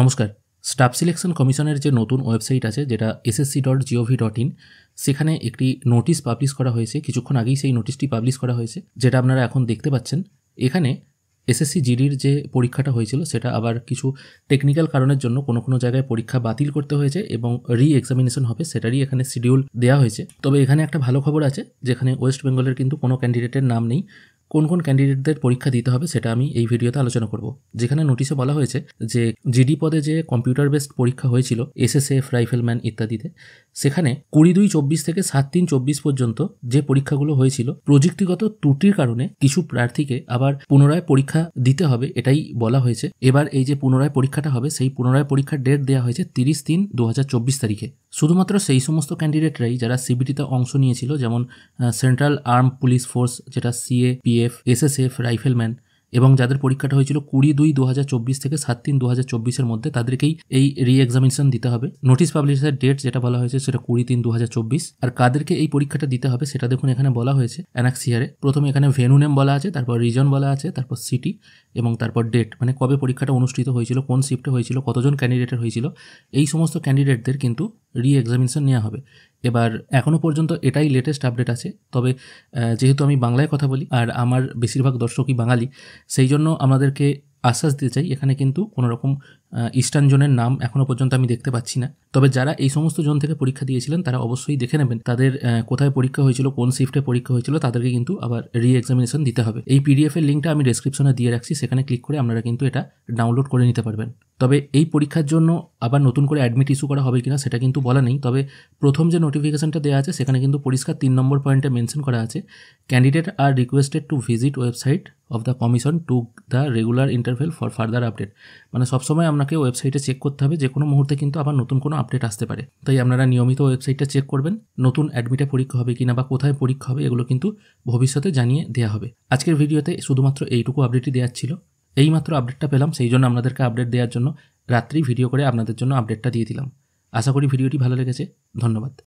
নমস্কার staff selection কমিশনের যে নতুন ওয়েবসাইট আছে যেটা SSC dot GOV dot in সেখানে একটি নোটিশ পাবলিশ করা হয়েছে কিছুক্ষণ আগেই সেই নোটিশটি পাবলিশ করা হয়েছে যেটা আপনারা এখন দেখতে পাচ্ছেন এখানে এসএসসি জিডির যে পরীক্ষাটা হয়েছিল সেটা আবার কিছু টেকনিক্যাল কারণের জন্য কোনো কোনো জায়গায় পরীক্ষা বাতিল করতে হয়েছে এবং রি এক্সামিনেশন হবে সেটারই এখানে শিডিউল দেওয়া হয়েছে তবে এখানে একটা ভালো খবর আছে যেখানে ওয়েস্ট বেঙ্গলের কিন্তু কোনো ক্যান্ডিডেটের নাম নেই কোন কোন ক্যান্ডিডেটদের পরীক্ষা দিতে হবে সেটা আমি এই ভিডিওতে আলোচনা করব যেখানে নোটিশে বলা হয়েছে যে জিডি পদে যে কম্পিউটার বেসড পরীক্ষা হয়েছিল এসএসএফ রাইফেলম্যান ইত্যাদিতে সেখানে কুড়ি দুই চব্বিশ থেকে সাত তিন চব্বিশ পর্যন্ত যে পরীক্ষাগুলো হয়েছিল প্রযুক্তিগত ত্রুটির কারণে কিছু প্রার্থীকে আবার পুনরায় পরীক্ষা দিতে হবে এটাই বলা হয়েছে এবার এই যে পুনরায় পরীক্ষাটা হবে সেই পুনরায় পরীক্ষার ডেট দেওয়া হয়েছে তিরিশ তিন দু তারিখে শুধুমাত্র সেই সমস্ত ক্যান্ডিডেটরাই যারা সিবিটিতে অংশ নিয়েছিল যেমন সেন্ট্রাল আর্ম পুলিশ ফোর্স যেটা সিএ এস এসএসএফ রাইফেলম্যান এবং যাদের পরীক্ষাটা হয়েছিল কুড়ি দুই দু থেকে সাত তিন দু হাজার মধ্যে তাদেরকেই এই রি এক্সামিনেশন দিতে হবে নোটিশ পাবলিশের ডেট যেটা বলা হয়েছে সেটা কুড়ি তিন দু আর কাদেরকে এই পরীক্ষাটা দিতে হবে সেটা দেখুন এখানে বলা হয়েছে অ্যানাক্সিয়ারে প্রথমে এখানে ভেনু নেম বলা আছে তারপর রিজন বলা আছে তারপর সিটি এবং তারপর ডেট মানে কবে পরীক্ষাটা অনুষ্ঠিত হয়েছিল কোন শিফটে হয়েছিল কতজন ক্যান্ডিডেটের হয়েছিল এই সমস্ত ক্যান্ডিডেটদের কিন্তু রি এক্সামিনেশন নেওয়া হবে এবার এখনও পর্যন্ত এটাই লেটেস্ট আপডেট আছে তবে যেহেতু আমি বাংলায় কথা বলি আর আমার বেশিরভাগ দর্শকই বাঙালি সেই জন্য আমাদেরকে আশ্বাস দিতে চাই এখানে কিন্তু কোনো রকম ইস্টার্ন জোনের নাম এখনও পর্যন্ত আমি দেখতে পাচ্ছি না তবে যারা এই সমস্ত জোন থেকে পরীক্ষা দিয়েছিলেন তারা অবশ্যই দেখে নেবেন তাদের কোথায় পরীক্ষা হয়েছিল কোন শিফটে পরীক্ষা হয়েছিল তাদেরকে কিন্তু আবার রি এক্সামিনেশন দিতে হবে এই পিডিএফের লিঙ্কটা আমি ডেসক্রিপশনে দিয়ে রাখছি সেখানে ক্লিক করে আপনারা কিন্তু এটা ডাউনলোড করে নিতে পারবেন তবে এই পরীক্ষার জন্য আবার নতুন করে অ্যাডমিট ইস্যু করা হবে কিনা সেটা কিন্তু বলা নেই তবে প্রথম যে নোটিফিকেশনটা দেওয়া আছে সেখানে কিন্তু পরিষ্কার তিন নম্বর পয়েন্টে মেনশন করা আছে candidate are requested to visit website of the commission to the regular interval for further update মানে সবসময় আপনাকে ওয়েবসাইটে চেক করতে হবে যে কোনো মুহূর্তে কিন্তু আবার নতুন কোনো আপডেট আসতে পারে তাই আপনারা নিয়মিত ওয়েবসাইটটা চেক করবেন নতুন অ্যাডমিটে পরীক্ষা হবে কিনা বা কোথায় পরীক্ষা হবে এগুলো কিন্তু ভবিষ্যতে জানিয়ে দেওয়া হবে আজকের ভিডিওতে শুধুমাত্র এইটুকু আপডেটই দেওয়ার ছিল এইমাত্র আপডেটটা পেলাম সেই জন্য আপনাদেরকে আপডেট দেওয়ার জন্য রাত্রি ভিডিও করে আপনাদের জন্য আপডেটটা দিয়ে দিলাম আশা করি ভিডিওটি ভালো লেগেছে ধন্যবাদ